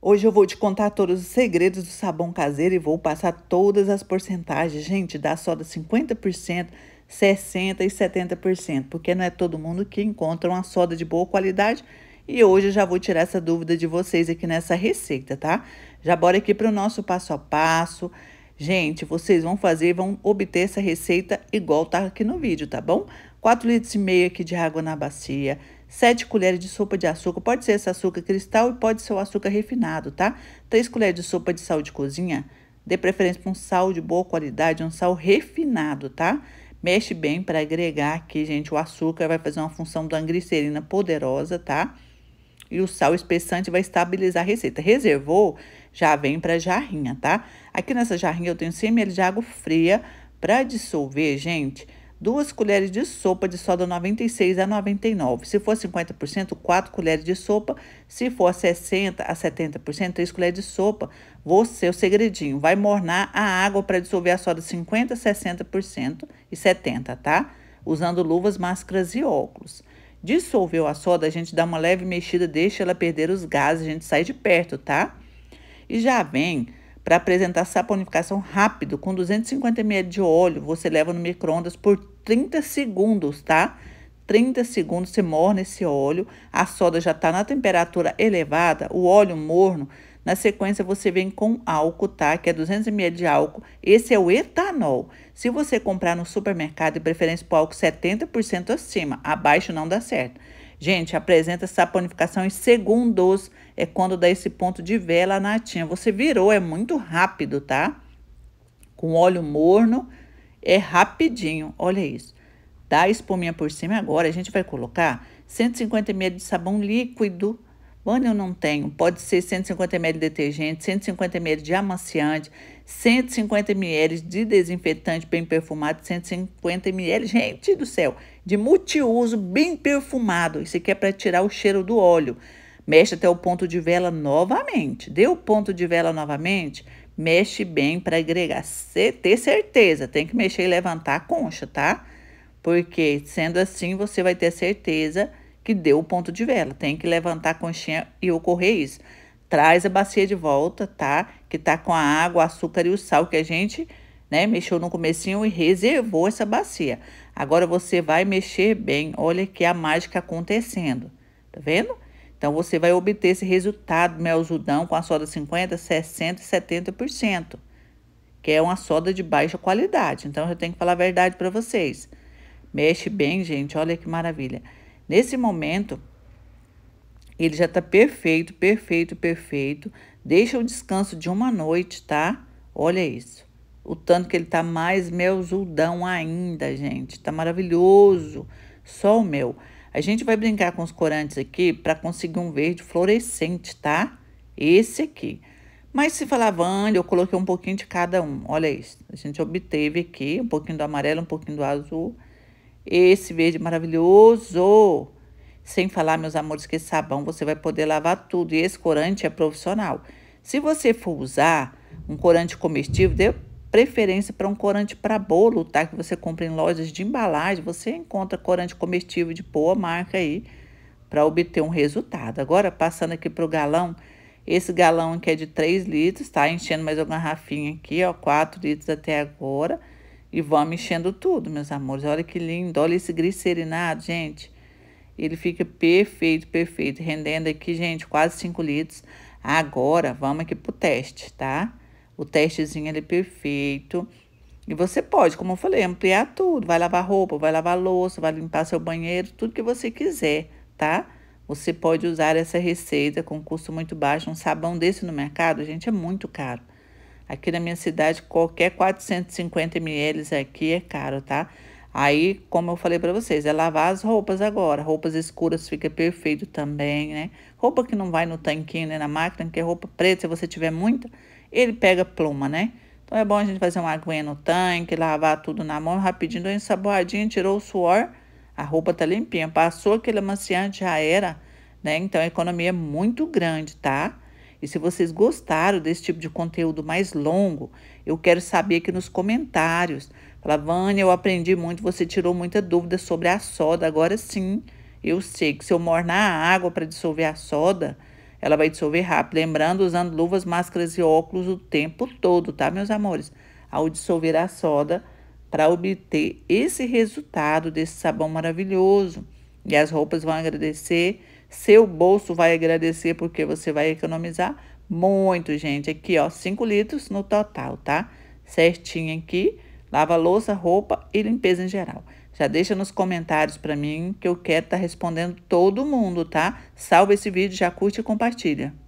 Hoje eu vou te contar todos os segredos do sabão caseiro e vou passar todas as porcentagens. Gente, dá soda 50%, 60% e 70%, porque não é todo mundo que encontra uma soda de boa qualidade. E hoje eu já vou tirar essa dúvida de vocês aqui nessa receita, tá? Já bora aqui para o nosso passo a passo. Gente, vocês vão fazer, vão obter essa receita igual tá aqui no vídeo, tá bom? 4 litros e meio aqui de água na bacia, 7 colheres de sopa de açúcar, pode ser esse açúcar cristal e pode ser o açúcar refinado, tá? 3 colheres de sopa de sal de cozinha, dê preferência para um sal de boa qualidade, um sal refinado, tá? Mexe bem para agregar aqui, gente, o açúcar vai fazer uma função da glicerina poderosa, tá? E o sal espessante vai estabilizar a receita. Reservou, já vem para jarrinha, tá? Aqui nessa jarrinha eu tenho 100 ml de água fria para dissolver, gente 2 colheres de sopa de soda 96 a 99. Se for 50%, 4 colheres de sopa. Se for 60 a 70%, 3 colheres de sopa. Você, o segredinho, vai mornar a água para dissolver a soda 50, 60% e 70, tá? Usando luvas, máscaras e óculos. Dissolveu a soda, a gente dá uma leve mexida, deixa ela perder os gases, a gente sai de perto, tá? E já vem para apresentar saponificação rápido, com 250 ml de óleo, você leva no micro-ondas por 30 segundos, tá? 30 segundos você morna esse óleo, a soda já está na temperatura elevada, o óleo morno. Na sequência, você vem com álcool, tá? Que é 200 ml de álcool. Esse é o etanol. Se você comprar no supermercado, de preferência para álcool 70% acima, abaixo não dá certo. Gente, apresenta saponificação em segundos. É quando dá esse ponto de vela natinha. Você virou, é muito rápido, tá? Com óleo morno, é rapidinho. Olha isso. Dá a espuminha por cima agora. A gente vai colocar 150 ml de sabão líquido Vânia, eu não tenho. Pode ser 150 ml de detergente, 150 ml de amaciante, 150 ml de desinfetante bem perfumado, 150 ml, gente do céu, de multiuso bem perfumado. Isso aqui é para tirar o cheiro do óleo. Mexe até o ponto de vela novamente. Deu o ponto de vela novamente, mexe bem para agregar. C ter certeza, tem que mexer e levantar a concha, tá? Porque sendo assim, você vai ter certeza que deu o ponto de vela. Tem que levantar a conchinha e ocorrer isso. Traz a bacia de volta, tá? Que tá com a água, o açúcar e o sal que a gente, né, mexeu no comecinho e reservou essa bacia. Agora você vai mexer bem. Olha que a mágica acontecendo. Tá vendo? Então você vai obter esse resultado melzudão com a soda 50, 60 e 70%, que é uma soda de baixa qualidade. Então eu tenho que falar a verdade para vocês. Mexe bem, gente, olha que maravilha. Nesse momento, ele já está perfeito, perfeito, perfeito. Deixa o descanso de uma noite, tá? Olha isso. O tanto que ele tá mais melzudão ainda, gente. Tá maravilhoso. Só o mel. A gente vai brincar com os corantes aqui para conseguir um verde fluorescente, tá? Esse aqui. Mas se falar Vânia, eu coloquei um pouquinho de cada um. Olha isso. A gente obteve aqui um pouquinho do amarelo, um pouquinho do azul esse verde maravilhoso. Sem falar, meus amores, que esse sabão você vai poder lavar tudo. E esse corante é profissional. Se você for usar um corante comestível, dê preferência para um corante para bolo, tá? Que você compra em lojas de embalagem. Você encontra corante comestível de boa marca aí para obter um resultado. Agora, passando aqui para o galão. Esse galão aqui é de 3 litros, tá? Enchendo mais uma garrafinha aqui, ó, 4 litros até agora. E vão mexendo tudo, meus amores. Olha que lindo, olha esse glicerinado, gente. Ele fica perfeito, perfeito. Rendendo aqui, gente, quase 5 litros. Agora, vamos aqui pro teste, tá? O testezinho, ele é perfeito. E você pode, como eu falei, ampliar tudo. Vai lavar roupa, vai lavar louça, vai limpar seu banheiro, tudo que você quiser, tá? Você pode usar essa receita com custo muito baixo. Um sabão desse no mercado, gente, é muito caro. Aqui na minha cidade, qualquer 450 ml aqui é caro, tá? Aí, como eu falei para vocês, é lavar as roupas agora. Roupas escuras fica perfeito também, né? Roupa que não vai no tanquinho, né? Na máquina, que é roupa preta, se você tiver muita, ele pega pluma, né? Então, é bom a gente fazer uma aguinha no tanque, lavar tudo na mão, rapidinho, deu uma tirou o suor, a roupa tá limpinha. Passou aquele amaciante, já era, né? Então, a economia é muito grande, tá? E se vocês gostaram desse tipo de conteúdo mais longo, eu quero saber aqui nos comentários. Fala, Vânia, eu aprendi muito, você tirou muita dúvida sobre a soda. Agora sim, eu sei que se eu mornar a água para dissolver a soda, ela vai dissolver rápido. Lembrando, usando luvas, máscaras e óculos o tempo todo, tá, meus amores? Ao dissolver a soda, para obter esse resultado desse sabão maravilhoso. E as roupas vão agradecer seu bolso vai agradecer porque você vai economizar muito, gente. Aqui, ó, 5 litros no total, tá? Certinho aqui. Lava louça, roupa e limpeza em geral. Já deixa nos comentários para mim que eu quero estar tá respondendo todo mundo, tá? Salva esse vídeo, já curte e compartilha.